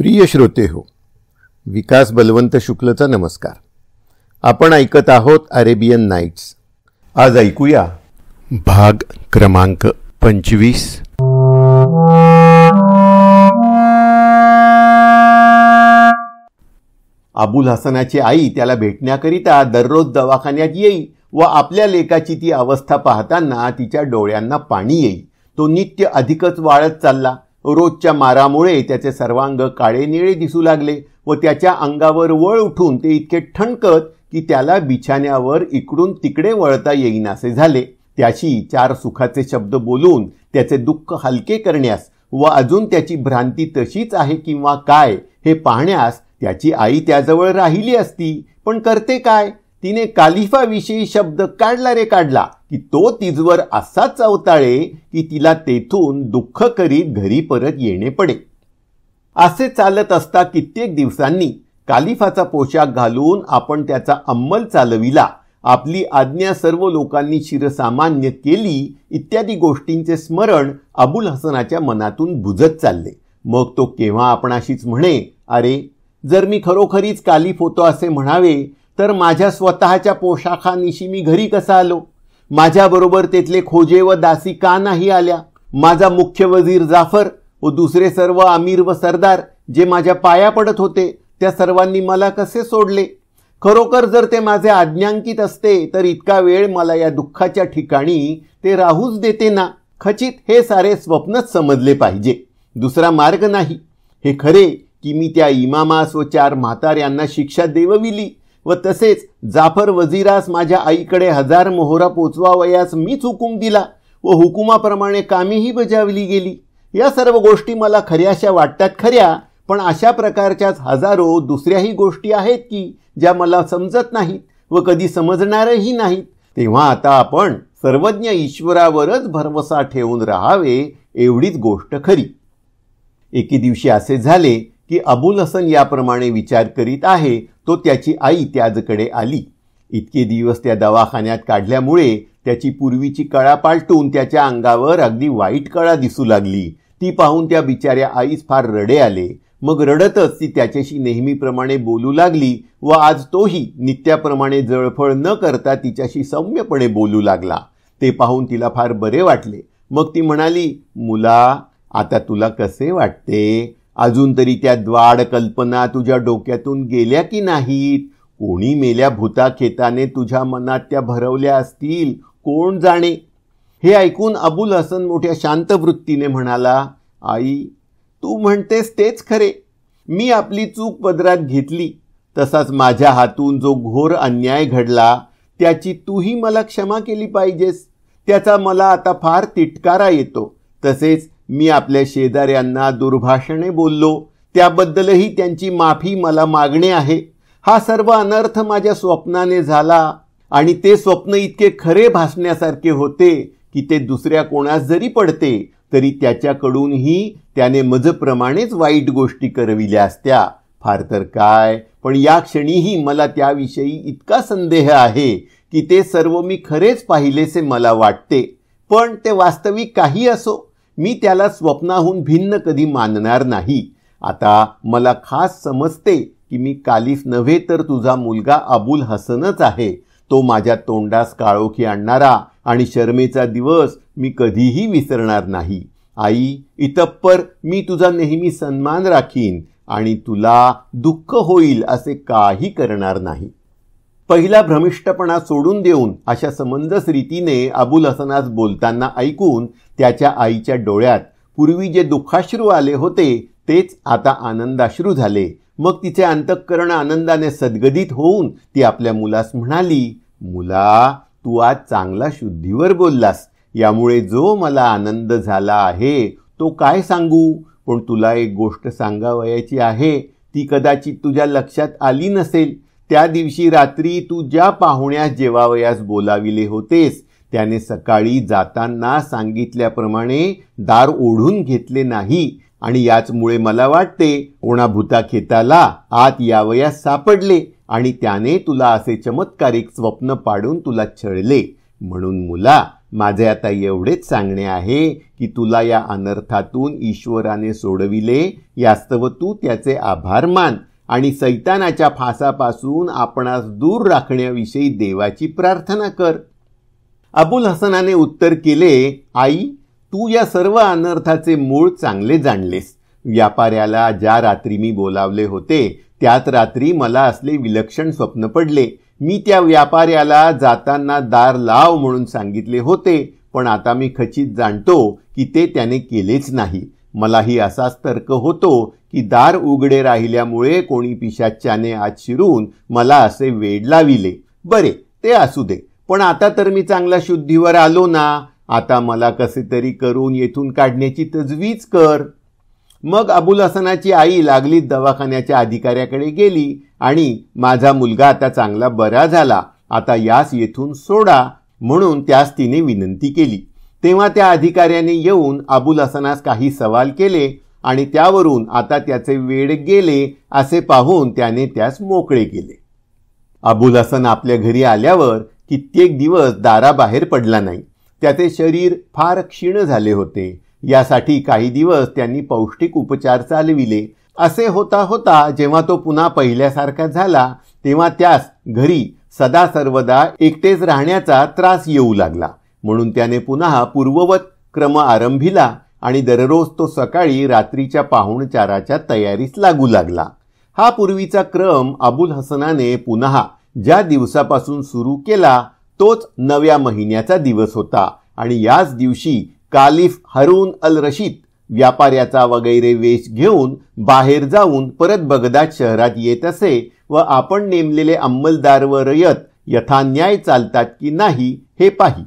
प्रिय श्रोते हो विकास बलवंत शुक्लचा नमस्कार आपण ऐकत आहोत अरेबियन नाईट्स आज ऐकूया भाग क्रमांक पंचवीस अबुल हसनाची आई त्याला भेटण्याकरिता दररोज दवाखान्यात येई व आपल्या लेखाची ती अवस्था पाहताना तिच्या डोळ्यांना पाणी येई तो नित्य अधिकच वाळत चालला रोजच्या मारामुळे त्याचे सर्वांग काळे निळे दिसू लागले व त्याच्या अंगावर वळ उठून ते इतके ठणकत की त्याला बिछाण्यावर इकडून तिकडे वळता येईनासे झाले त्याशी चार सुखाचे शब्द बोलून त्याचे दुःख हलके करण्यास व अजून त्याची भ्रांती तशीच आहे किंवा काय हे पाहण्यास त्याची आई त्याजवळ राहिली असती पण करते काय तिने कालिफाविषयी शब्द काढला रे काढला की तो तिजवर असा चावताळे की तिला तेथून दुःख करीत घरी परत येणे पडे असे चालत असता कित्येक दिवसांनी कालिफाचा पोशाख घालून आपण त्याचा अंमल चालविला आपली आज्ञा सर्व लोकांनी शिरसामान्य केली इत्यादी गोष्टींचे स्मरण अबुल हसनाच्या मनातून बुजत चालले मग तो केव्हा आपणाशीच म्हणे अरे जर मी खरोखरीच कालिफ होतो असे म्हणावे तर माझ्या स्वतःच्या पोशाखानिशी मी घरी कसा आलो माझ्याबरोबर तेथले खोजे व दासी का नाही आल्या माझा मुख्य वजीर जाफर व दुसरे सर्व आमीर व सरदार जे माझ्या पाया पडत होते त्या सर्वांनी मला कसे सोडले खरोखर जर ते माझे आज्ञांकित असते तर इतका वेळ मला या दुःखाच्या ठिकाणी ते राहूच देते ना खचित हे सारे स्वप्नच समजले पाहिजे दुसरा मार्ग नाही हे खरे की मी त्या इमामास व चार यांना शिक्षा देवविली व तसेच जाफर वजीरास माझ्या आईकडे हजार मोहरा पोचवावयास मीच हुकूम दिला व हुकुमाप्रमाणे कामेही बजावली गेली या सर्व गोष्टी मला खऱ्याशा वाटतात खऱ्या पण अशा प्रकारच्याच हजारो दुसऱ्याही गोष्टी आहेत की ज्या मला समजत नाहीत व कधी समजणारही नाहीत तेव्हा आता आपण सर्वज्ञ ईश्वरावरच भरवसा ठेवून राहावे एवढीच गोष्ट खरी एके दिवशी असे झाले की अबुल हसन याप्रमाणे विचार करीत आहे तो त्याची आई त्याजकडे आली इतके दिवस त्या दवाखान्यात काढल्यामुळे त्याची पूर्वीची कळा पालटून त्याच्या अंगावर अगदी वाईट कळा दिसू लागली ती पाहून त्या बिचाऱ्या आईस फार रडे आले मग रडतच ती त्याच्याशी नेहमीप्रमाणे बोलू लागली व आज तोही नित्याप्रमाणे जळफळ न करता तिच्याशी सौम्यपणे बोलू लागला ते पाहून तिला फार बरे वाटले मग ती म्हणाली मुला आता तुला कसे वाटते अजून तरी त्या द्वाड कल्पना तुझ्या डोक्यातून गेल्या की नाहीत कोणी मेल्या भूता खेताने तुझ्या मनात त्या भरवल्या असतील कोण जाणे हे ऐकून अबुल हसन मोठ्या शांत वृत्तीने म्हणाला आई तू म्हणतेस तेच खरे मी आपली चूक पदरात घेतली तसाच माझ्या हातून जो घोर अन्याय घडला त्याची तूही मला क्षमा केली पाहिजेस त्याचा मला आता फार तिटकारा येतो तसेच मी आपल्या शेजाऱ्यांना दुर्भाषणे बोललो त्याबद्दलही त्यांची माफी मला मागणे आहे हा सर्व अनर्थ माझ्या स्वप्नाने झाला आणि ते स्वप्न इतके खरे भासण्यासारखे होते की ते दुसऱ्या कोणास जरी पडते तरी त्याच्याकडूनही त्याने मजप्रमाणेच वाईट गोष्टी करविल्या असत्या फार तर काय पण या क्षणीही मला त्याविषयी इतका संदेह आहे की ते सर्व मी खरेच पाहिलेसे मला वाटते पण ते वास्तविक काही असो मी त्याला स्वप्नाहून भिन्न कधी मानणार नाही आता मला खास समजते की मी कालिफ नव्हे तर तुझा मुलगा अबुल हसनच आहे तो माझ्या तोंडास काळोखी आणणारा आणि शर्मेचा दिवस मी कधीही विसरणार नाही आई इतप्पर मी तुझा नेहमी सन्मान राखीन आणि तुला दुःख होईल असे काही करणार नाही पहिला भ्रमिष्टपणा सोडून देऊन अशा समंजस रीतीने अबुल हसनास बोलताना ऐकून त्याच्या आईच्या डोळ्यात पूर्वी जे दुःखाश्रू आले होते तेच आता आनंदाश्रू झाले मग तिचे अंतःकरण आनंदाने सद्गदित होऊन ती आपल्या मुलास म्हणाली मुला तू आज चांगला शुद्धीवर बोललास यामुळे जो मला आनंद झाला आहे तो काय सांगू पण तुला एक गोष्ट सांगावयाची आहे ती कदाचित तुझ्या लक्षात आली नसेल त्या दिवशी रात्री तू ज्या पाहुण्यास जेवावयास बोलाविले होतेस त्याने सकाळी जाताना सांगितल्याप्रमाणे दार ओढून घेतले नाही आणि याचमुळे मला वाटते भूता खेताला आत यावयास सापडले आणि त्याने तुला असे चमत्कारिक स्वप्न पाडून तुला छळले म्हणून मुला माझे आता एवढेच सांगणे आहे की तुला या अनर्थातून ईश्वराने सोडविले यास्तव तू त्याचे आभार मान आणि सैतानाच्या फासापासून आपणास दूर राखण्याविषयी देवाची प्रार्थना कर अबुल हसनाने उत्तर केले आई तू या सर्व अनर्थाचे मूळ चांगले जाणलेस व्यापाऱ्याला ज्या रात्री मी बोलावले होते त्यात रात्री मला असले विलक्षण स्वप्न पडले मी त्या व्यापाऱ्याला जाताना दार लाव म्हणून सांगितले होते पण आता मी खचित जाणतो की ते त्याने केलेच नाही मलाही असाच तर्क होतो की दार उघडे राहिल्यामुळे कोणी पिशाच्याने आत शिरून मला असे वेड लाविले बरे ते असू दे पण आता तर मी चांगल्या शुद्धीवर आलो ना आता मला कसे तरी करून येथून काढण्याची तजवीज कर मग अबुल हसनाची आई लागलीच दवाखान्याच्या अधिकाऱ्याकडे गेली आणि माझा मुलगा आता चांगला बरा झाला आता यास येथून सोडा म्हणून त्यास तिने विनंती केली तेव्हा त्या अधिकाऱ्याने येऊन अबुल हसनास काही सवाल केले आणि त्यावरून आता त्याचे वेळ गेले असे पाहून त्याने त्यास मोकळे केले अबुल हसन आपल्या घरी आल्यावर कित्येक दिवस दाराबाहेर पडला नाही त्याचे शरीर फार क्षीण झाले होते यासाठी काही दिवस त्यांनी पौष्टिक उपचार चालविले असे होता होता जेव्हा तो पुन्हा पहिल्यासारखा झाला तेव्हा त्यास घरी सदा सर्वदा एकटेच राहण्याचा त्रास येऊ लागला म्हणून त्याने पुन्हा पूर्ववत क्रम आरंभिला आणि दररोज तो सकाळी रात्रीच्या पाहुणचाराच्या तयारीस लागू लागला हा पूर्वीचा क्रम अबुल हसनाने पुन्हा ज्या दिवसापासून सुरू केला तोच नव्या महिन्याचा दिवस होता आणि याच दिवशी कालिफ हरून अल रशीद व्यापाऱ्याचा वगैरे वेश घेऊन बाहेर जाऊन परत बगदाद शहरात येत असे व आपण नेमलेले अंमलदार व रयत यथान्याय चालतात की नाही हे पाही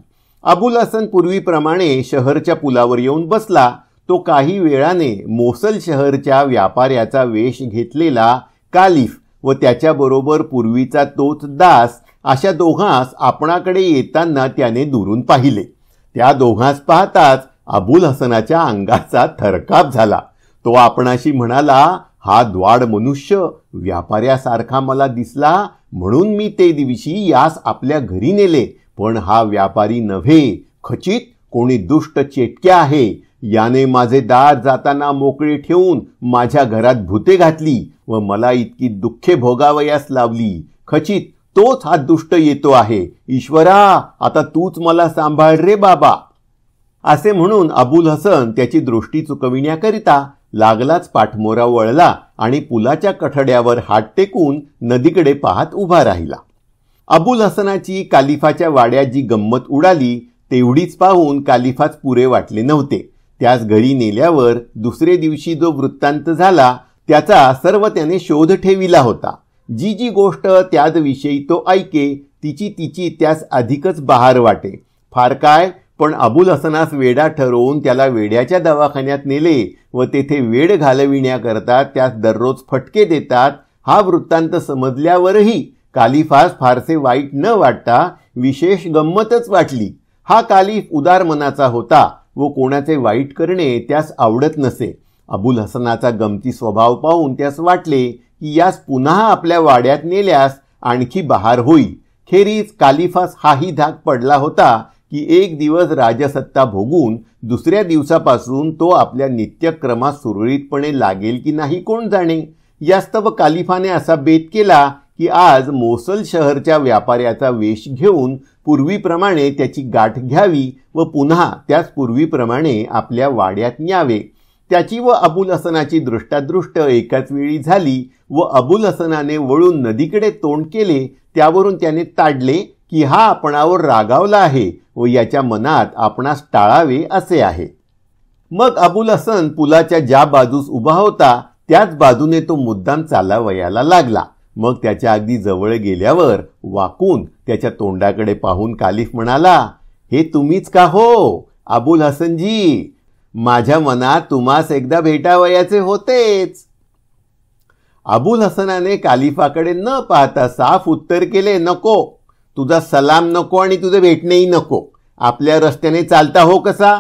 अबुल हसन पूर्वीप्रमाणे शहरच्या पुलावर येऊन बसला तो काही वेळाने मोसल शहरच्या व्यापाऱ्याचा वेश घेतलेला कालिफ व त्याच्याबरोबर पूर्वीचा तोच दास अशा दोघांस आपणाकडे येताना त्याने दुरून पाहिले त्या दोघांस पाहताच अबुल हसनाच्या अंगाचा थरकाप झाला तो आपणाशी म्हणाला हा द्वाड मनुष्य व्यापाऱ्यासारखा मला दिसला म्हणून मी ते दिवशी यास आपल्या घरी नेले पण हा व्यापारी नव्हे खचित कोणी दुष्ट चेटक्या आहे याने माझे दार जाताना मोकळे ठेवून माझ्या घरात भूते घातली व मला इतकी दुःखे भोगावयास लावली खचित तोच हा दुष्ट येतो आहे ईश्वरा आता तूच मला सांभाळ रे बाबा असे म्हणून अबुल हसन त्याची दृष्टी चुकविण्याकरिता लागलाच पाठमोरा वळला आणि पुलाच्या कठड्यावर हात टेकून नदीकडे पाहत उभा राहिला अबुल हसनाची कालिफाच्या वाड्यात जी गंमत उडाली तेवढीच पाहून कालिफाच पुरे वाटले नव्हते त्यास घरी नेल्यावर दुसरे दिवशी जो वृत्तांत झाला त्याचा सर्व त्याने शोध ठेविला होता जी जी गोष्ट त्याचविषयी तो ऐके तिची तिची त्यास अधिकच बहार वाटे फार काय पण अबुल हसनास वेडा ठरवून त्याला वेड्याच्या दवाखान्यात नेले व तेथे वेड घालविण्याकरता त्यास दररोज फटके देतात हा वृत्तांत समजल्यावरही कालिफास फारसे वाईट न वाटता विशेष गंमतच वाटली हा कालिफ उदार मनाचा होता व कोणाचे वाईट करणे त्यास आवडत नसे अबुल हसनाचा गमती स्वभाव पाहून त्यास वाटले की यास पुन्हा आपल्या वाड्यात नेल्यास आणखी बहार होईल खेरीज कालिफास हाही धाक पडला होता की एक दिवस राजसत्ता भोगून दुसऱ्या दिवसापासून तो आपल्या नित्यक्रमात सुरळीतपणे लागेल की नाही कोण जाणे यास्तव कालिफाने असा बेत केला की आज मोसल शहरच्या व्यापाऱ्याचा वेश घेऊन पूर्वीप्रमाणे त्याची गाठ घ्यावी व पुन्हा त्याच पूर्वीप्रमाणे आपल्या वाड्यात न्यावे त्याची व अबुल हसनाची दृष्टादृष्ट एकाच वेळी झाली व अबुल हसनाने वळून नदीकडे तोंड केले त्यावरून त्याने ताडले की हा आपणावर रागावला आहे व याच्या मनात आपणास टाळावे असे आहे मग अबुल हसन पुलाच्या ज्या बाजूस उभा होता त्याच बाजूने तो मुद्दाम चालावयाला लागला मग त्याच्या अगदी जवळ गेल्यावर वाकून त्याच्या तोंडाकडे पाहून कालिफ म्हणाला हे तुम्हीच का हो अबुल हसनजी माझ्या मनात तुम्हास एकदा भेटावयाचे होतेच अबुल हसनाने कालिफाकडे न पाहता साफ उत्तर केले नको तुझा सलाम नको आणि तुझे भेटणेही नको आपल्या रस्त्याने चालता हो कसा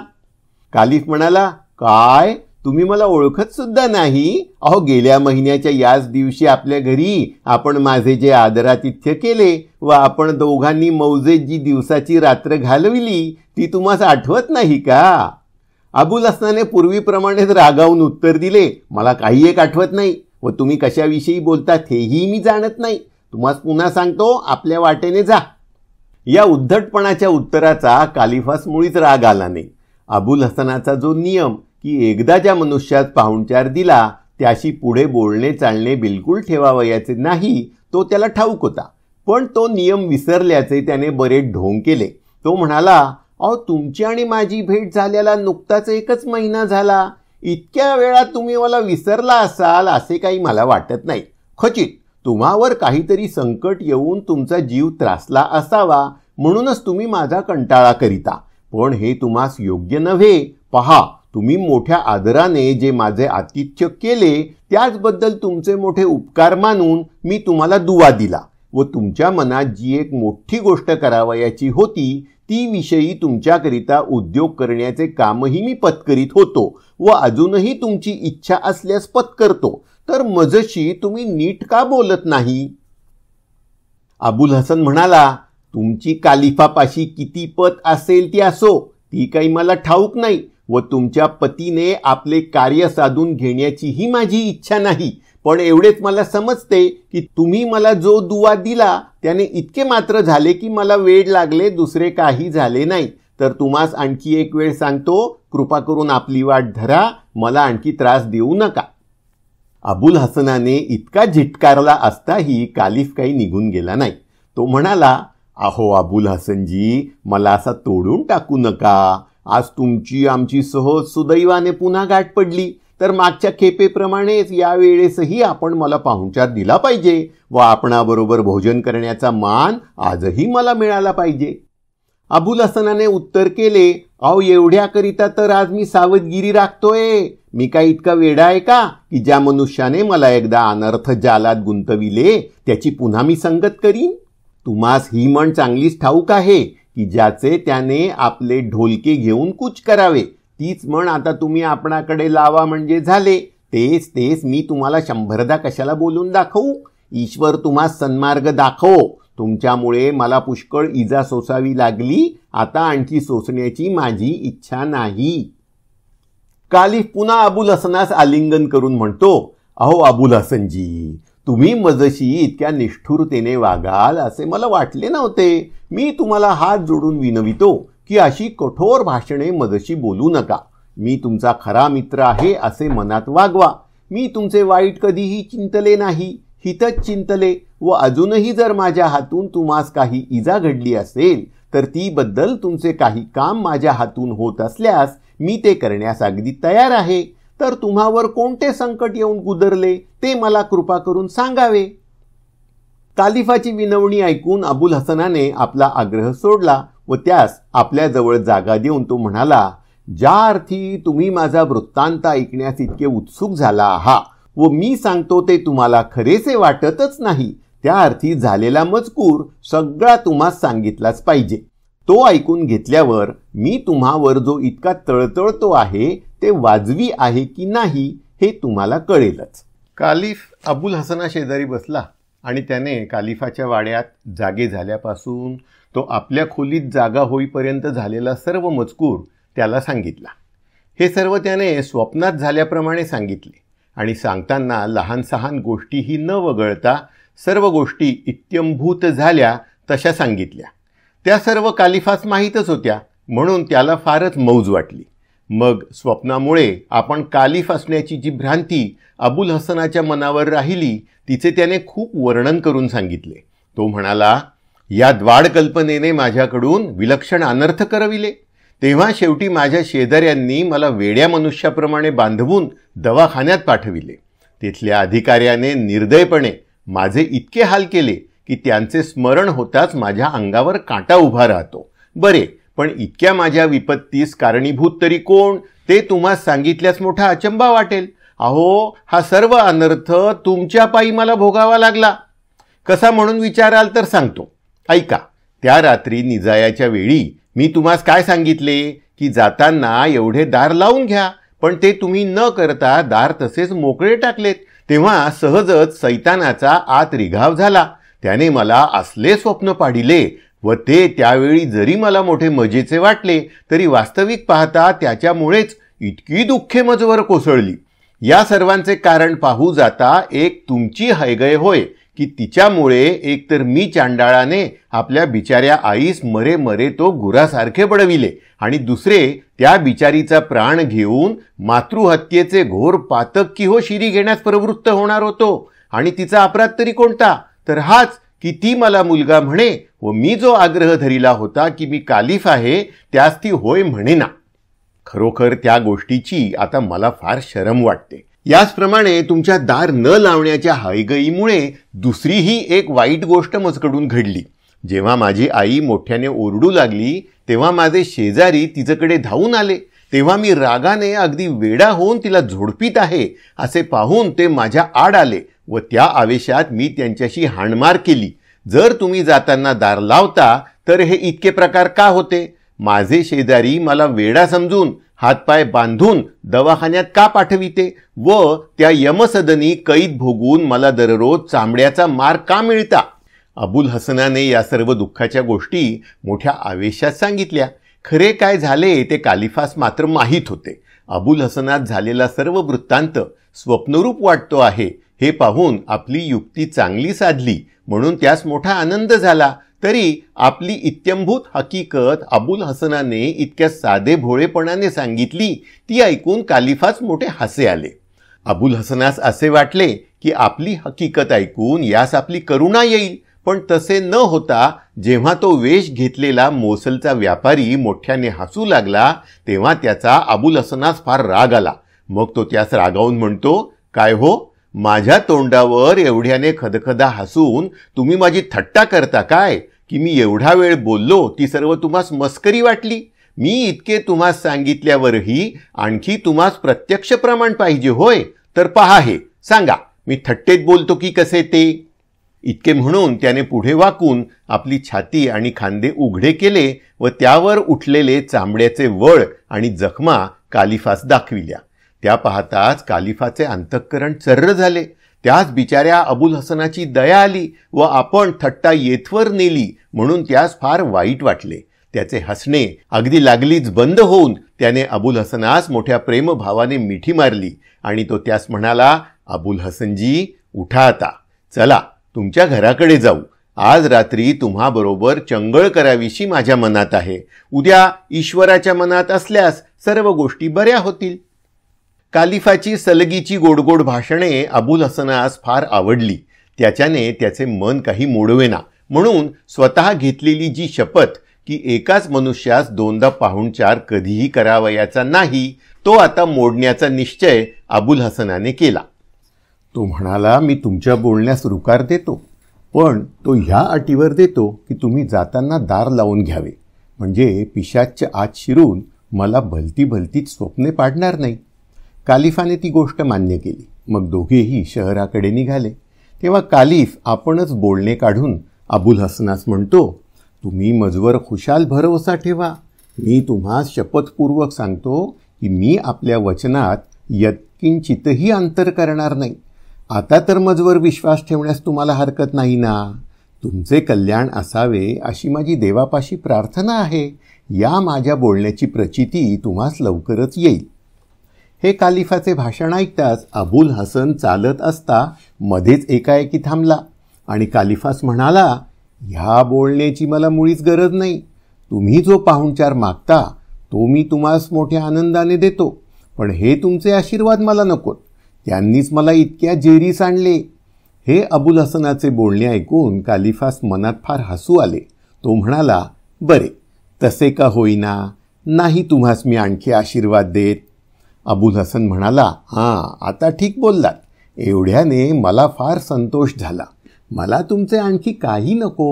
कालिफ म्हणाला काय तुम्ही मला ओळखत सुद्धा नाही अहो गेल्या महिन्याच्या याच दिवशी आपल्या घरी आपण माझे जे आदरातिथ्य केले व आपण दोघांनी मौजे जी दिवसाची रात्र घालविली ती तुम्हास आठवत नाही का अबुल हसनाने पूर्वीप्रमाणेच रागावून उत्तर दिले मला काही एक आठवत नाही व तुम्ही कशाविषयी बोलता हेही मी जाणत नाही तुम्हाला पुन्हा सांगतो आपल्या वाटेने जा या उद्धटपणाच्या उत्तराचा कालिफास मुळीच राग आला नाही अबुल हसनाचा जो नियम की एकदा ज्या मनुष्यात पाहुणचार दिला त्याशी पुढे बोलणे चालणे बिलकुल ठेवावयाचे नाही तो त्याला ठाऊक होता पण तो नियम विसरल्याचे त्याने बरे ढोंग केले तो म्हणाला अहो तुमची आणि माझी भेट झाल्याला नुकताच एकच महिना झाला इतक्या वेळा तुम्ही मला विसरला असाल असे काही मला वाटत नाही खचित तुम्हावर काहीतरी संकट येऊन तुमचा जीव त्रासला असावा म्हणूनच तुम्ही माझा कंटाळा करीता पण हे तुम्हास योग्य नव्हे पहा तुम्ही मोठ्या आदराने जे माझे आतिथ्य केले त्याचबद्दल तुमचे मोठे उपकार मानून मी तुम्हाला दुवा दिला व तुमच्या मनात जी एक मोठी गोष्ट करावयाची होती ती विषयी तुमच्याकरिता उद्योग करण्याचे कामही मी पत्करीत होतो व अजूनही तुमची इच्छा असल्यास पत्करतो तर मजशी तुम्ही नीट का बोलत नाही अबुल हसन म्हणाला तुमची कालिफापाशी किती पत असेल ती असो ती काही मला ठाऊक नाही व तुमच्या पतीने आपले कार्य साधून घेण्याची ही माझी इच्छा नाही पण एवढेच मला समजते की तुम्ही मला जो दुवा दिला त्याने इतके मात्र झाले की मला वेळ लागले दुसरे काही झाले नाही तर तुम्हास आणखी एक वेळ सांगतो कृपा करून आपली वाट धरा मला आणखी त्रास देऊ नका अबुल हसनाने इतका झिटकारला असताही कालिफ काही निघून गेला नाही तो म्हणाला अहो अबुल हसनजी मला असा तोडून टाकू नका आज तुमची आमची सहज सुदैवाने पुन्हा गाठ पडली तर मागच्या खेपेप्रमाणेच या वेळेसही आपण मला पाहुणचार दिला पाहिजे व आपणाबरोबर भोजन करण्याचा मान आजही मला मिळाला पाहिजे अबुल हसनाने उत्तर केले अहो एवढ्याकरिता तर आज मी सावधगिरी राखतोय मी काय इतका वेडा आहे का की ज्या मनुष्याने मला एकदा अनर्थ जालात गुंतविले त्याची पुन्हा मी संगत करीन तुम्हास ही म्हण चांगलीच ठाऊक आहे की ज्याचे त्याने आपले ढोलके घेऊन कुछ करावे तीच म्हण आता तुम्ही आपणाकडे लावा म्हणजे झाले तेच तेच मी तुम्हाला शंभरदा कशाला बोलून दाखवू ईश्वर तुम्हा सन्मार्ग दाखव तुमच्यामुळे मला पुष्कळ इजा सोसावी लागली आता आणखी सोसण्याची माझी इच्छा नाही कालिफ पुन्हा अबुल हसनास आलिंगन करून म्हणतो अहो अबुल हसनजी तुम्ही मजशी इतक्या निष्ठुरतेने वागाल असे मला वाटले नव्हते मी तुम्हाला हात जोडून विनवितो की अशी कठोर भाषणे मजशी बोलू नका मी तुमचा खरा मित्र आहे असे मनात वागवा मी तुमचे वाईट कधीही चिंतले नाही हितच चिंतले व अजूनही जर माझ्या हातून तुम्हास काही इजा घडली असेल तर तीबद्दल तुमचे काही काम माझ्या हातून होत असल्यास मी ते करण्यास अगदी तयार आहे तर तुम्हावर कोणते संकट येऊन गुदरले ते मला कृपा करून सांगावे कालिफाची विनवणी ऐकून अबुल हसनाने आपला आग्रह सोडला व त्यास आपल्याजवळ जागा देऊन तो म्हणाला ज्या अर्थी तुम्ही माझा वृत्तांत ऐकण्यास इतके उत्सुक झाला आहात व मी सांगतो ते तुम्हाला खरेसे वाटतच नाही त्या अर्थी झालेला मजकूर सगळा तुम्हाला सांगितलाच पाहिजे तो ऐकून घेतल्यावर मी तुम्हावर जो इतका तळतळतो आहे ते वाजवी आहे की नाही हे तुम्हाला कळेलच कालिफ अबुल हसना शेजारी बसला आणि त्याने कालिफाच्या वाड्यात जागे झाल्यापासून तो आपल्या खोलीत जागा होईपर्यंत झालेला सर्व मजकूर त्याला सांगितला हे सर्व त्याने स्वप्नात झाल्याप्रमाणे सांगितले आणि सांगताना लहान सहान गोष्टीही न वगळता सर्व गोष्टी इत्यंभूत झाल्या तशा सांगितल्या त्या सर्व कालिफास माहीतच होत्या म्हणून त्याला फारच मौज वाटली मग स्वप्नामुळे आपण कालिफ असण्याची जी भ्रांती अबुल हसनाच्या मनावर राहिली तिचे त्याने खूप वर्णन करून सांगितले तो म्हणाला या द्वाड कल्पनेने माझ्याकडून विलक्षण अनर्थ करविले तेव्हा शेवटी माझ्या शेजाऱ्यांनी मला वेड्या मनुष्याप्रमाणे बांधवून दवाखान्यात पाठविले तिथल्या अधिकाऱ्याने निर्दयपणे माझे इतके हाल केले की त्यांचे स्मरण होताच माझ्या अंगावर काटा उभा राहतो बरे पण इतक्या माझ्या विपत्तीस कारणीभूत तरी कोण ते तुम्हा सांगितल्यास मोठा अचंबा वाटेल अहो हा सर्व अनर्थ तुमच्या पायी मला भोगावा लागला कसा म्हणून विचाराल तर सांगतो ऐका त्या रात्री निजायाच्या वेळी मी तुम्हास काय सांगितले की जाताना एवढे दार लावून घ्या पण ते तुम्ही न करता दार तसेच मोकळे टाकलेत तेव्हा सहजच सैतानाचा आत रिघाव झाला त्याने मला असले स्वप्न पाडिले व ते त्यावेळी जरी मला मोठे मजेचे वाटले तरी वास्तविक पाहता त्याच्यामुळेच इतकी दुःखे मजवर कोसळली या सर्वांचे कारण पाहू जाता एक तुमची हयगय होय की तिच्यामुळे एकतर मी चांडाळाने आपल्या बिचाऱ्या आईस मरे मरे तो गुरासारखे बडविले आणि दुसरे त्या बिचारीचा प्राण घेऊन मातृहत्येचे घोर पातक की हो शिरी घेण्यास प्रवृत्त होणार होतो आणि तिचा अपराध तरी कोणता तर हाच की ती मला मुलगा म्हणे व मी जो आग्रह धरिला होता की मी कालिफ आहे त्यास ती होय ना खरोखर त्या गोष्टीची आता मला फार शरम वाटते याचप्रमाणे तुमच्या दार न लावण्याच्या हायगईमुळे दुसरीही एक वाईट गोष्ट मजकडून घडली जेव्हा माझी आई मोठ्याने ओरडू लागली तेव्हा माझे शेजारी तिच्याकडे धावून आले तेव्हा मी रागाने अगदी वेडा होऊन तिला झोडपीत आहे असे पाहून ते माझ्या आड आले व त्या आवेशात मी त्यांच्याशी हाणमार केली जर तुम्ही जाताना दार लावता तर हे इतके प्रकार का होते माझे शेजारी मला वेडा समजून हातपाय बांधून दवाखान्यात का पाठविते व त्या यमसदनी कैद भोगून मला दररोज चांबड्याचा मार का मिळता अबुल हसनाने या सर्व दुःखाच्या गोष्टी मोठ्या आवेशात सांगितल्या खरे काय झाले ते कालिफास मात्र माहीत होते अबुल हसनात झालेला सर्व वृत्तांत स्वप्नरूप वाटतो आहे हे पाहून आपली युक्ती चांगली साधली म्हणून त्यास मोठा आनंद झाला तरी आपली इत्यंभूत हकीकत अबुल हसनाने इतक्या साधे भोळेपणाने सांगितली ती ऐकून कालिफास मोठे हसे आले अबुल हसनास असे वाटले की आपली हकीकत ऐकून यास आपली करुणा येईल पण तसे न होता जेव्हा तो वेश घेतलेला मोसलचा व्यापारी मोठ्याने हसू लागला तेव्हा त्याचा अबुल हसनास फार राग आला मग तो त्यास रागावून म्हणतो काय हो माझ्या तोंडावर एवढ्याने खदखदा हसून तुम्ही माझी थट्टा करता काय की मी एवढा वेळ बोललो ती सर्व तुम्हास मस्करी वाटली मी इतके तुम्हास सांगितल्यावरही आणखी तुम्हास प्रत्यक्ष प्रमाण पाहिजे होय तर पहा हे सांगा मी थट्टेत बोलतो की कसे ते इतके म्हणून त्याने पुढे वाकून आपली छाती आणि खांदे उघडे केले व त्यावर उठलेले चांबड्याचे वळ आणि जखमा कालिफास दाखविल्या त्या पाहताच कालिफाचे अंतःकरण चर्र झाले त्याच बिचाऱ्या अबुल हसनाची दया आली व आपण थट्टा येथवर नेली म्हणून त्यास फार वाईट वाटले त्याचे हसणे अगदी लागलीच बंद होऊन त्याने अबुल हसनास मोठ्या प्रेमभावाने मिठी मारली आणि तो त्यास म्हणाला अबुल हसनजी उठा आता चला तुमच्या घराकडे जाऊ आज रात्री तुम्हाबरोबर चंगळ करावीशी माझ्या मनात आहे उद्या ईश्वराच्या मनात असल्यास सर्व गोष्टी बऱ्या होतील कालिफाची सलगीची गोडगोड भाषणे अबुल हसनास फार आवडली त्याच्याने त्याचे मन काही मोडवेना म्हणून स्वतः घेतलेली जी शपथ की एकाच मनुष्यास दोनदा पाहुणचार कधीही करावयाचा नाही तो आता मोडण्याचा निश्चय अबुल हसनाने केला तो म्हणाला मी तुमच्या बोलण्यास रुकार देतो पण तो ह्या अटीवर देतो की तुम्ही जाताना दार लावून घ्यावे म्हणजे पिशाच्या आत शिरून मला भलती भलतीच स्वप्ने पाडणार नाही कालिफाने ती गोष्ट मान्य केली मग दोघेही शहराकडे निघाले तेव्हा कालिफ आपणच बोलणे काढून अबुल हसनास म्हणतो तुम्ही मजवर खुशाल भरवसा ठेवा मी तुम्हा शपथपूर्वक सांगतो की मी आपल्या वचनात यत्किंचितही अंतर करणार नाही आता तर मजवर विश्वास ठेवण्यास तुम्हाला हरकत नाही ना तुमचे कल्याण असावे अशी माझी देवापाशी प्रार्थना आहे या माझ्या बोलण्याची प्रचिती तुम्हास लवकरच येईल हे कालिफाचे भाषण ऐकताच अबुल हसन चालत असता मध्येच एकाएकी थांबला आणि कालिफास म्हणाला ह्या बोलण्याची मला मुळीच गरज नाही तुम्ही जो पाहुणचार मागता तो मी तुम्हास मोठ्या आनंदाने देतो पण हे तुमचे आशीर्वाद मला नकोत त्यांनीच मला इतक्या जेरीस आणले हे अबुल हसनाचे बोलणे ऐकून कालिफास मनात फार हसू आले तो म्हणाला बरे तसे का होईना नाही तुम्हास मी आणखी आशीर्वाद देत अबुल हसन म्हणाला हां आता ठीक बोललात एवढ्याने मला फार संतोष झाला मला तुमचे आणखी काही नको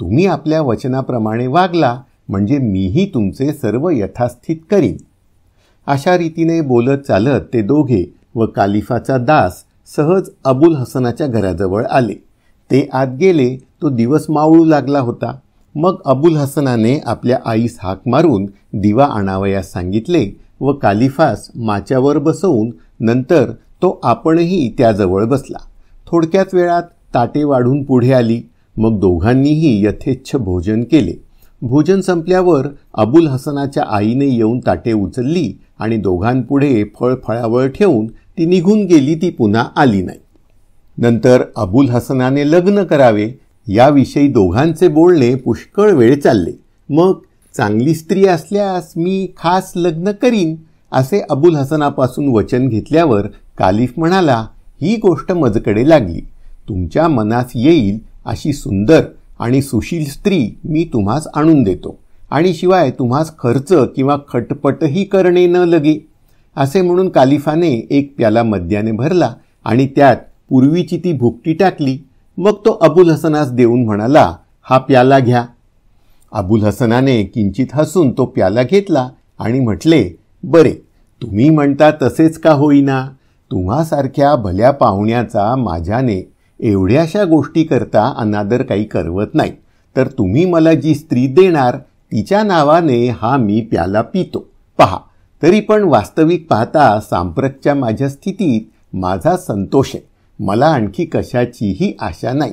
तुम्ही आपल्या वचनाप्रमाणे वागला म्हणजे मीही तुमचे सर्व यथास्थित करीन अशा रीतीने बोलत चालत ते दोघे व कालिफाचा दास सहज अबुल हसनाच्या घराजवळ आले ते आत गेले तो दिवस मावळू लागला होता मग अबुल हसनाने आपल्या आईस हाक मारून दिवा आणावयास सांगितले व कालिफास माच्यावर बसवून नंतर तो आपणही त्याजवळ बसला थोडक्याच वेळात ताटे वाढून पुढे आली मग दोघांनीही यथेच्छ भोजन केले भोजन संपल्यावर अबुल हसनाच्या आईने येऊन ताटे उचलली आणि दोघांपुढे फळफळावळ ठेवून ती निघून गेली ती पुन्हा आली नाही नंतर अबुल हसनाने लग्न करावे याविषयी दोघांचे बोलणे पुष्कळ वेळ चालले मग चांगली स्त्री असल्यास मी खास लग्न करीन असे अबुल हसनापासून वचन घेतल्यावर कालिफ म्हणाला ही गोष्ट मजकडे लागली तुमच्या मनास येईल अशी सुंदर आणि सुशील स्त्री मी तुम्हास आणून देतो आणि शिवाय तुम्हास खर्च किंवा खटपटही करणे न लगे असे म्हणून कालिफाने एक प्याला मद्याने भरला आणि त्यात पूर्वीची ती भुकटी टाकली मग तो अबुल हसनास देऊन म्हणाला हा प्याला घ्या अबुल हसनाने किंचित हसून तो प्याला घेतला आणि म्हटले बरे तुम्ही म्हणता तसेच का होईना तुम्हासारख्या भल्या पाहुण्याचा माझ्याने एवढ्याशा गोष्टी करता अनादर काही करवत नाही तर तुम्ही मला जी स्त्री देणार तिच्या नावाने हा मी प्याला पितो पहा तरी पण वास्तविक पाहता सांप्रतच्या माझ्या स्थितीत माझा संतोष आहे मला आणखी कशाचीही आशा नाही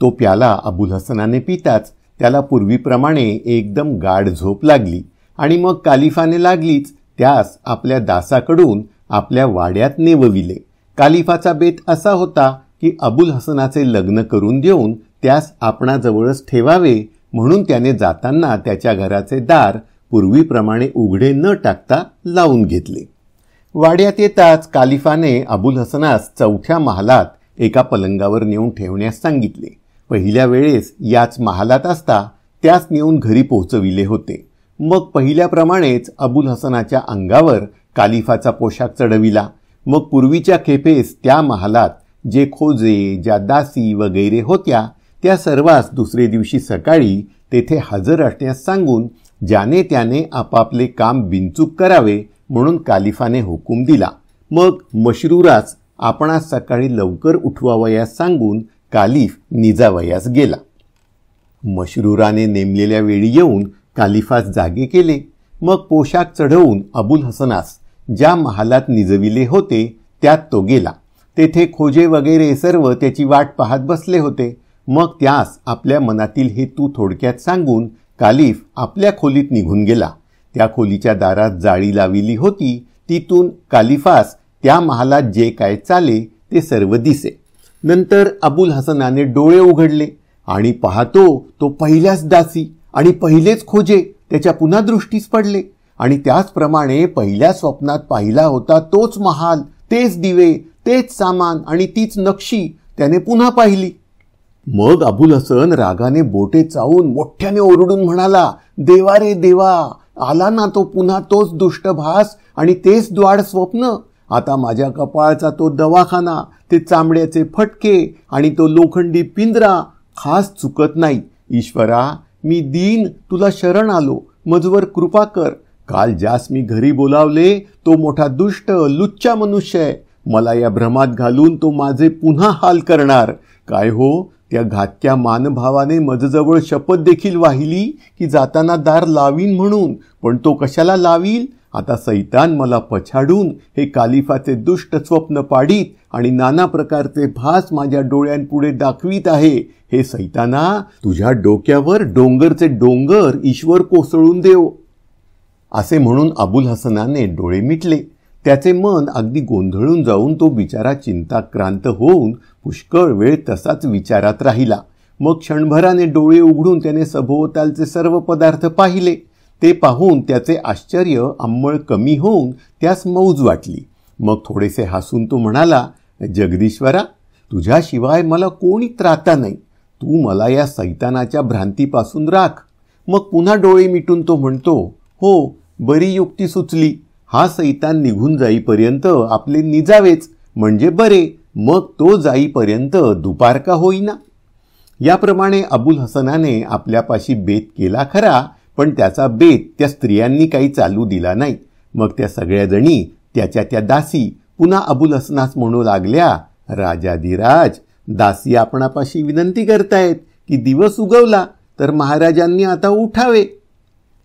तो प्याला अबुल हसनाने पिताच त्याला पूर्वीप्रमाणे एकदम गाढ झोप लागली आणि मग कालिफाने लागलीच त्यास आपल्या दासाकडून आपल्या वाड्यात नेवविले कालिफाचा बेत असा होता की अबुल हसनाचे लग्न करून देऊन त्यास आपणाजवळच ठेवावे म्हणून त्याने जाताना त्याच्या घराचे दार पूर्वीप्रमाणे उघडे न टाकता लावून घेतले वाड्यात येताच कालिफाने अबुल हसनास चौथ्या महालात एका पलंगावर नेऊन ठेवण्यास सांगितले पहिल्या वेळेस याच महालात असता त्यास नेऊन घरी पोहोचविले होते मग पहिल्याप्रमाणेच अबुल हसनाच्या अंगावर कालिफाचा पोशाख चढविला मग पूर्वीच्या खेपेस त्या महालात जे खोजे ज्या दासी वगैरे होत्या त्या सर्वांस दुसरे दिवशी सकाळी तेथे हजर असण्यास सांगून ज्याने त्याने आपापले काम बिनचूक करावे म्हणून कालिफाने हुकूम दिला मग मशरूरास आपणास सकाळी लवकर उठवावयास सांगून कालिफ निजावयास गेला मशरूराने नेमलेल्या वेळी येऊन कालिफास जागे केले मग पोशाख चढवून अबुल हसनास ज्या महालात निजविले होते त्यात तो गेला तेथे खोजे वगैरे सर्व त्याची वाट पाहत बसले होते मग त्यास आपल्या मनातील हेतू थोडक्यात सांगून कालिफ आपल्या खोलीत निघून गेला त्या खोलीच्या दारात जाळी लाविली होती तिथून कालिफास त्या महालात जे काय चाले ते सर्व दिसे नंतर अबुल हसनाने डोळे उघडले आणि पाहतो तो पहिल्याच दासी आणि पहिलेच खोजे त्याच्या पुन्हा दृष्टीस पडले आणि त्याचप्रमाणे पहिल्या स्वप्नात पाहिला होता तोच महाल तेच दिवे तेच सामान आणि तीच नक्षी त्याने पुन्हा पाहिली मग अबुल हसन रागाने बोटे चावून मोठ्याने ओरडून म्हणाला देवा रे देवा आला ना तो पुन्हा तोच दुष्टभास आणि तेच द्वाड स्वप्न आता माझ्या कपाळचा तो दवाखाना ते चांबड्याचे फटके आणि तो लोखंडी पिंजरा खास चुकत नाही ईश्वरा मी दीन तुला शरण आलो मजवर कृपा कर काल ज्यास मी घरी बोलावले तो मोठा दुष्ट लुच्चा मनुष्य आहे मला या भ्रमात घालून तो माझे पुन्हा हाल करणार काय हो त्या घातक्या मानभावाने मजजवळ शपथ देखील वाहिली की जाताना दार लावीन म्हणून पण तो कशाला लावील आता सैतान मला पछाडून हे कालिफाचे दुष्ट स्वप्न पाडीत आणि नाना प्रकारचे भास माझ्या डोळ्यांपुढे दाखवीत आहे हे सैताना तुझ्या डोक्यावर डोंगरचे डोंगर ईश्वर कोसळून देव असे म्हणून अबुल हसनाने डोळे मिटले त्याचे मन अगदी गोंधळून जाऊन तो बिचारा चिंताक्रांत होऊन पुष्कळ वेळ तसाच विचारात राहिला मग क्षणभराने डोळे उघडून त्याने सभोवतालचे सर्व पदार्थ पाहिले ते पाहून त्याचे आश्चर्य आंबळ कमी होऊन त्यास मौज वाटली मग थोडेसे हसून तो म्हणाला जगदीश्वरा तुझ्याशिवाय मला कोणी त्राता नाही तू मला या सैतानाच्या भ्रांतीपासून राख मग पुन्हा डोळे मिटून तो म्हणतो हो बरी युक्ती सुचली हा सैतान निघून जाईपर्यंत आपले निजावेच म्हणजे बरे मग तो जाईपर्यंत दुपार का होईना याप्रमाणे अबुल हसनाने आपल्यापाशी बेत केला खरा पण त्याचा बेत त्या स्त्रियांनी काही चालू दिला नाही मग त्या सगळ्याजणी त्याच्या त्या दासी पुन्हा अबुल हसनास म्हणू लागल्या राजाधिराज दासी आपणापाशी विनंती करतायत की दिवस उगवला तर महाराजांनी आता उठावे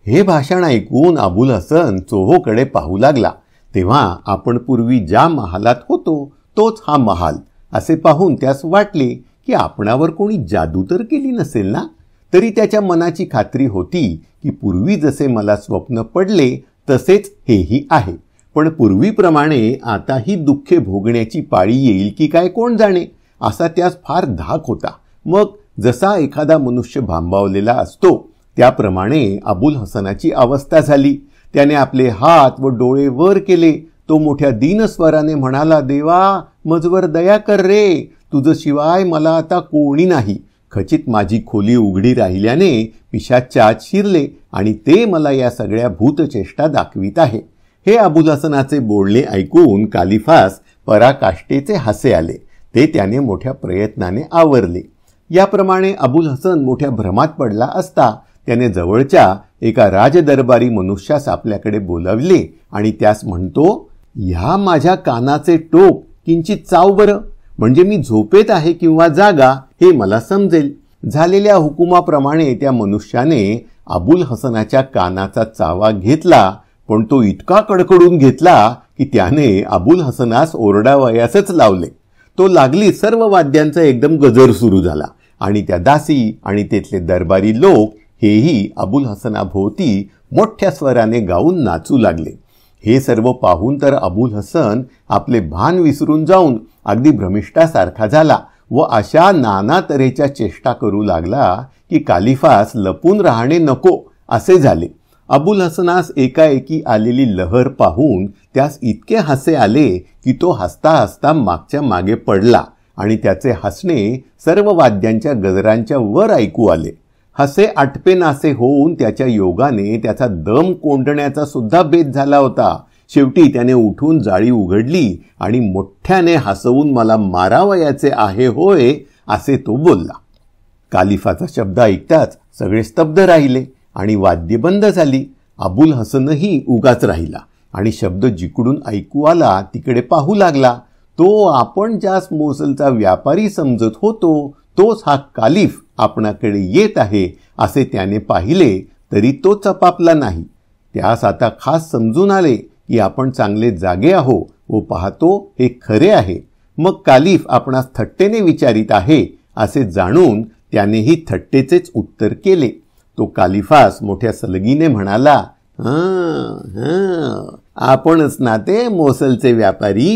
हे भाषण ऐकून अबुल हसन चोहोकडे पाहू लागला तेव्हा आपण पूर्वी ज्या महालात होतो तोच हा महाल असे पाहून त्यास वाटले की आपणावर कोणी जादू तर केली नसेल ना तरी त्याच्या मनाची खात्री होती की पूर्वी जसे मला स्वप्न पडले तसेच हेही आहे पण पूर्वीप्रमाणे आता ही दुःखे भोगण्याची पाळी येईल की काय कोण जाणे असा त्यास फार धाक होता मग जसा एखादा मनुष्य भांबावलेला असतो त्याप्रमाणे अबुल हसनाची अवस्था झाली त्याने आपले हात व डोळे वर केले तो मोठ्या दिनस्वराने म्हणाला देवा मजवर दया कर रे तुझं शिवाय मला आता कोणी नाही खचित माझी खोली उघडी राहिल्याने पिशाच्या आत शिरले आणि ते मला या सगळ्या भूतचेष्टा दाखवित आहे हे हसनाचे बोलणे ऐकून कालिफास पराकाष्ठेचे हसे आले ते त्याने मोठ्या प्रयत्नाने आवरले याप्रमाणे अबुल हसन मोठ्या भ्रमात पडला असता त्याने जवळच्या एका राजदरबारी मनुष्यास आपल्याकडे बोलावले आणि त्यास म्हणतो ह्या माझ्या कानाचे टोक किंचित चाव बरं म्हणजे मी झोपेत आहे किंवा जागा हे मला समजेल झालेल्या हुकुमाप्रमाणे त्या मनुष्याने अबुल हसनाच्या कानाचा चावा घेतला पण तो इतका कडकडून घेतला की त्याने अबुल हसनास ओरडावयासच लावले तो लागली सर्व वाद्यांचा एकदम गजर सुरू झाला आणि त्या दासी आणि तेथले दरबारी लोक हेही अबुल हसनाभोवती मोठ्या स्वराने गाऊन नाचू लागले हे सर्व पाहून तर अबुल हसन आपले भान विसरून जाऊन अगदी भ्रमिष्ठासारखा झाला व अशा नाना तऱ्हेच्या चेष्टा करू लागला की कालिफास लपून राहणे नको असे झाले अबुल हसनास एकाएकी आलेली लहर पाहून त्यास इतके हसे आले की तो हसता हसता मागच्या मागे पडला आणि त्याचे हसणे सर्व वाद्यांच्या गजरांच्या वर ऐकू आले हसे नासे होऊन त्याच्या योगाने त्याचा दम कोंडण्याचा सुद्धा भेद झाला होता शेवटी त्याने उठून जाळी उघडली आणि मोठ्याने हसवून मला मारावयाचे आहे होय असे तो बोलला कालिफाचा शब्द ऐकताच सगळे स्तब्ध राहिले आणि वाद्य बंद झाली अबुल हसनही उगाच राहिला आणि शब्द जिकडून ऐकू आला तिकडे पाहू लागला तो आपण ज्यास मोसलचा व्यापारी समजत होतो तोच हा कालिफ आपणाकडे येत आहे असे त्याने पाहिले तरी तो चपापला नाही त्यास आता खास समजून आले की आपण चांगले जागे आहो व पाहतो हे खरे आहे मग कालिफ आपणास थट्टेने विचारित आहे असे जाणून त्यानेही थट्टेचेच उत्तर केले तो कालिफास मोठ्या सलगीने म्हणाला आपणच ना ते मोसलचे व्यापारी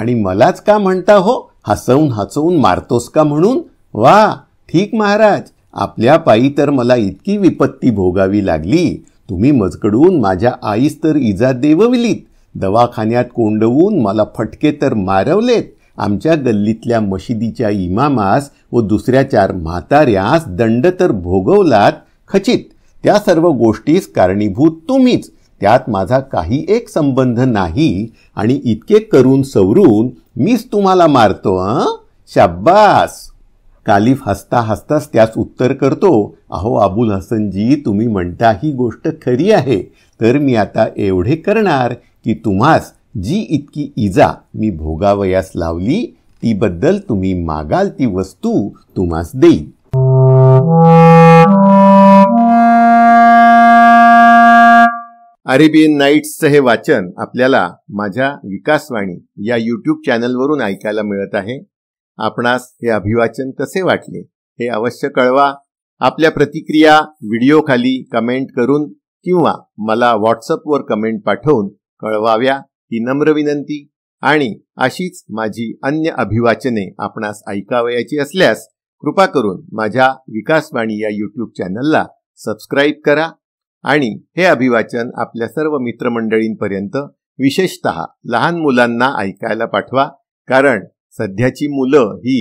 आणि मलाच का म्हणता हो हसवून हसवून मारतोस का म्हणून वा ठीक महाराज आपल्या पायी तर मला इतकी विपत्ती भोगावी लागली तुम्ही मजकडून माझ्या आईस तर इजा देवविलीत दवाखान्यात कोंडवून मला फटके तर मारवलेत आमच्या गल्लीतल्या मशिदीच्या इमामास व दुसऱ्या चार म्हाताऱ्यास दंड तर भोगवलात खचित त्या सर्व गोष्टीस कारणीभूत तुम्हीच त्यात माझा काही एक संबंध नाही आणि इतके करून सवरून मीच तुम्हाला मारतो शाब्बास कालिफ हसता हसताच त्यास उत्तर करतो अहो अबुल हसनजी तुम्ही म्हणता ही गोष्ट खरी आहे तर मी आता एवढे करणार की तुम्हास जी इतकी इजा मी भोगावयास लावली बद्दल तुम्ही मागाल ती वस्तू तुम्हास देईल अरेबियन नाईट्सचं हे वाचन आपल्याला माझ्या विकासवाणी या यूट्यूब चॅनलवरून ऐकायला मिळत आहे आपणास हे अभिवाचन कसे वाटले हे अवश्य कळवा आपल्या प्रतिक्रिया व्हिडिओ खाली कमेंट करून किंवा मला व्हॉट्सअपवर कमेंट पाठवून कळवाव्या ही नम्र विनंती आणि अशीच माझी अन्य अभिवाचने आपणास ऐकावयाची असल्यास कृपा करून माझ्या विकासवाणी या यूट्यूब चॅनलला सबस्क्राईब करा आणि हे अभिवाचन आपल्या सर्व मित्रमंडळींपर्यंत विशेषत लहान मुलांना ऐकायला पाठवा कारण सध्याची मुलं ही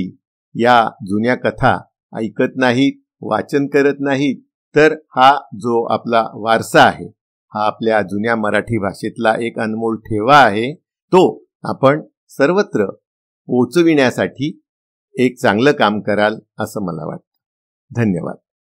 या जुन्या कथा ऐकत नाहीत वाचन करत नाहीत तर हा जो आपला वारसा आहे हा आपल्या जुन्या मराठी भाषेतला एक अनमोल ठेवा आहे तो आपण सर्वत्र पोचविण्यासाठी एक चांगलं काम कराल असं मला वाटतं धन्यवाद